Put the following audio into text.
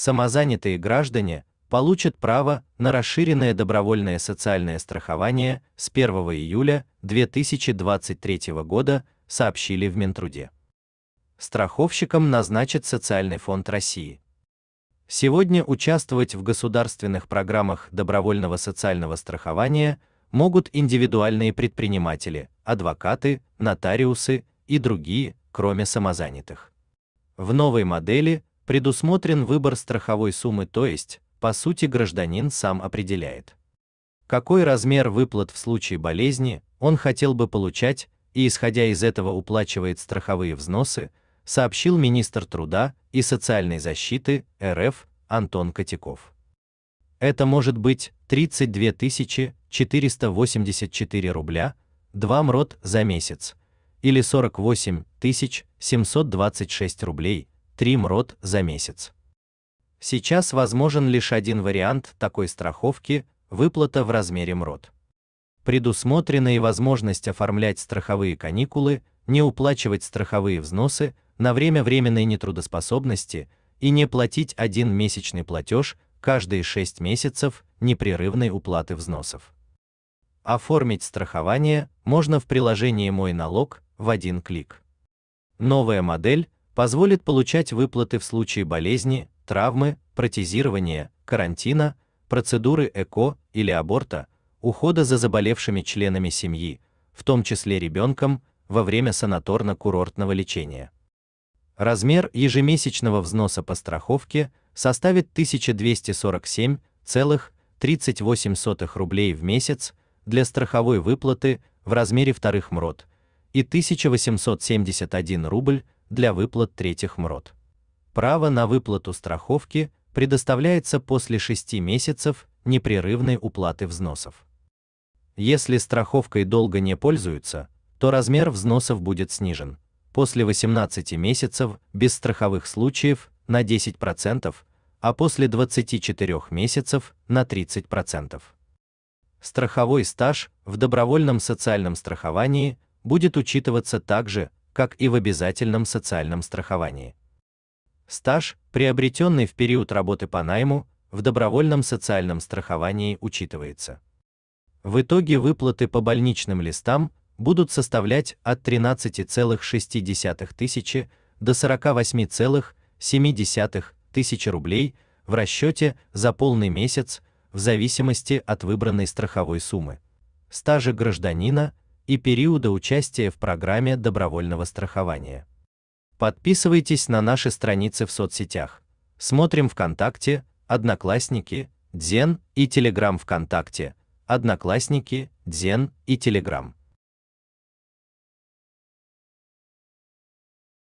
самозанятые граждане получат право на расширенное добровольное социальное страхование с 1 июля 2023 года, сообщили в Минтруде. Страховщиком назначит Социальный фонд России. Сегодня участвовать в государственных программах добровольного социального страхования могут индивидуальные предприниматели, адвокаты, нотариусы и другие, кроме самозанятых. В новой модели предусмотрен выбор страховой суммы, то есть, по сути, гражданин сам определяет, какой размер выплат в случае болезни он хотел бы получать, и исходя из этого уплачивает страховые взносы, сообщил министр труда и социальной защиты РФ Антон Котяков. Это может быть 32 484 рубля 2 мрот за месяц или 48 726 рублей три МРОД за месяц. Сейчас возможен лишь один вариант такой страховки – выплата в размере МРОД. Предусмотрена и возможность оформлять страховые каникулы, не уплачивать страховые взносы на время временной нетрудоспособности и не платить один месячный платеж каждые 6 месяцев непрерывной уплаты взносов. Оформить страхование можно в приложении «Мой налог» в один клик. Новая модель позволит получать выплаты в случае болезни, травмы, протезирования, карантина, процедуры ЭКО или аборта, ухода за заболевшими членами семьи, в том числе ребенком, во время санаторно-курортного лечения. Размер ежемесячного взноса по страховке составит 1247,38 рублей в месяц для страховой выплаты в размере вторых МРОД и 1871 рубль для выплат третьих МРОД. Право на выплату страховки предоставляется после 6 месяцев непрерывной уплаты взносов. Если страховкой долго не пользуются, то размер взносов будет снижен. После 18 месяцев без страховых случаев на 10%, а после 24 месяцев на 30%. Страховой стаж в добровольном социальном страховании будет учитываться также, как и в обязательном социальном страховании. Стаж, приобретенный в период работы по найму, в добровольном социальном страховании учитывается. В итоге выплаты по больничным листам будут составлять от 13,6 тысячи до 48,7 тысяч рублей в расчете за полный месяц в зависимости от выбранной страховой суммы, стажа гражданина и периода участия в программе добровольного страхования. Подписывайтесь на наши страницы в соцсетях. Смотрим ВКонтакте, Одноклассники, Дзен и Телеграм ВКонтакте, Одноклассники, Дзен и Телеграм.